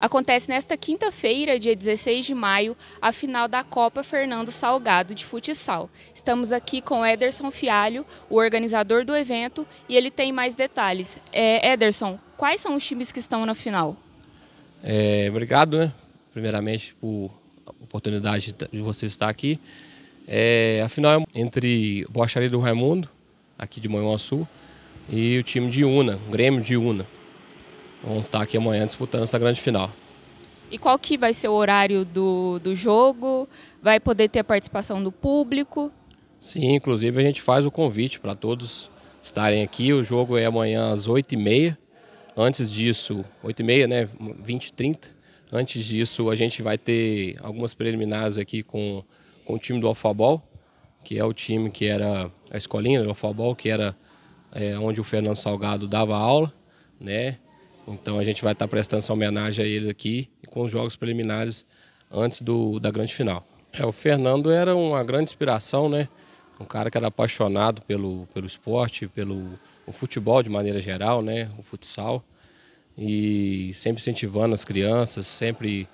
Acontece nesta quinta-feira, dia 16 de maio, a final da Copa Fernando Salgado de futsal. Estamos aqui com Ederson Fialho, o organizador do evento, e ele tem mais detalhes. É, Ederson, quais são os times que estão na final? É, obrigado, né? primeiramente, por a oportunidade de você estar aqui. É, a final é entre Bocharia do Raimundo, aqui de Manhuaçu, e o time de Una, o Grêmio de Una. Vamos estar aqui amanhã disputando essa grande final. E qual que vai ser o horário do, do jogo? Vai poder ter a participação do público? Sim, inclusive a gente faz o convite para todos estarem aqui. O jogo é amanhã às 8h30. Antes disso, 8h30, né? 20 30 Antes disso, a gente vai ter algumas preliminares aqui com, com o time do Alfabol, que é o time que era a escolinha do Alfabol, que era é, onde o Fernando Salgado dava aula, né? Então a gente vai estar tá prestando essa homenagem a ele aqui com os jogos preliminares antes do, da grande final. É, o Fernando era uma grande inspiração, né? Um cara que era apaixonado pelo, pelo esporte, pelo futebol de maneira geral, né? O futsal. E sempre incentivando as crianças, sempre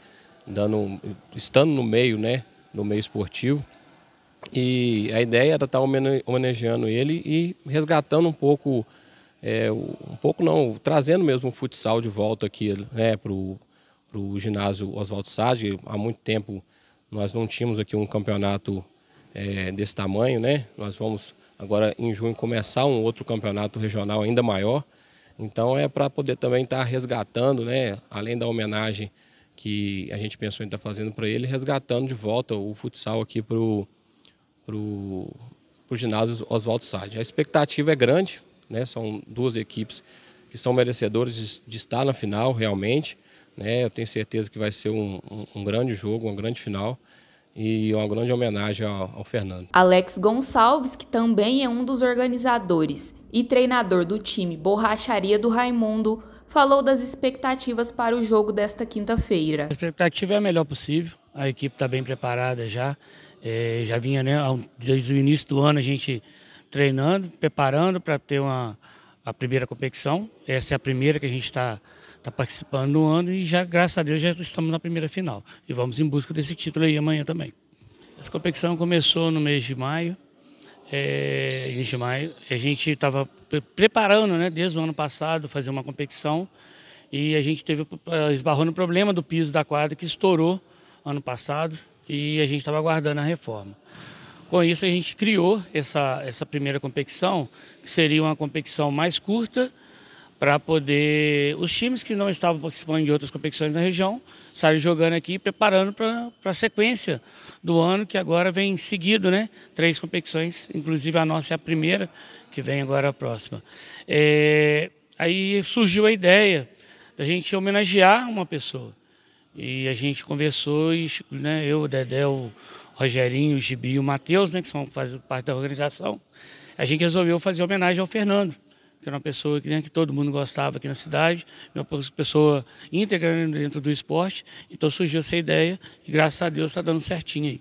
dando, estando no meio, né? No meio esportivo. E a ideia era tá estar homenageando ele e resgatando um pouco é, um pouco não, trazendo mesmo o futsal de volta aqui né, para o ginásio Oswaldo Sage. Há muito tempo nós não tínhamos aqui um campeonato é, desse tamanho, né? Nós vamos agora em junho começar um outro campeonato regional ainda maior. Então é para poder também estar tá resgatando, né? Além da homenagem que a gente pensou em estar tá fazendo para ele, resgatando de volta o futsal aqui para o pro, pro ginásio Oswaldo Sade. A expectativa é grande, né? São duas equipes que são merecedoras de, estar na final realmente, né? Eu tenho certeza que vai ser um, um, um grande jogo, uma grande final e uma grande homenagem ao, ao, Fernando. Alex Gonçalves, que também é um dos organizadores e treinador do time Borracharia do Raimundo, falou das expectativas para o jogo desta quinta-feira. A expectativa é a melhor possível, a equipe está bem preparada já. É, já vinha, né, desde o início do ano a gente treinando, preparando para ter uma, a primeira competição. Essa é a primeira que a gente está tá participando no ano e já, graças a Deus, já estamos na primeira final. E vamos em busca desse título aí amanhã também. Essa competição começou no mês de maio. É, início de maio, a gente estava pre preparando, né, desde o ano passado, fazer uma competição e a gente teve eh, esbarrou no problema do piso da quadra que estourou ano passado e a gente estava aguardando a reforma. Com isso, a gente criou essa, essa primeira competição, que seria uma competição mais curta, para poder os times que não estavam participando de outras competições na região saíram jogando aqui, preparando para a sequência do ano, que agora vem seguido, né? Três competições, inclusive a nossa é a primeira, que vem agora a próxima. É, aí surgiu a ideia da gente homenagear uma pessoa. E a gente conversou, né, eu, o Dedé, o Rogerinho, o Gibi e o Matheus, né, que são, fazem parte da organização, a gente resolveu fazer homenagem ao Fernando, que era uma pessoa que, né, que todo mundo gostava aqui na cidade, uma pessoa íntegra né, dentro do esporte. Então surgiu essa ideia e graças a Deus está dando certinho aí.